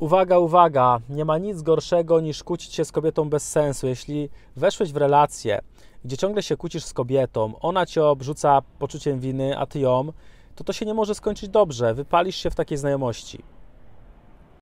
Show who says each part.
Speaker 1: Uwaga, uwaga, nie ma nic gorszego niż kłócić się z kobietą bez sensu. Jeśli weszłeś w relację, gdzie ciągle się kłócisz z kobietą, ona cię obrzuca poczuciem winy, a ty ją, to to się nie może skończyć dobrze. Wypalisz się w takiej znajomości.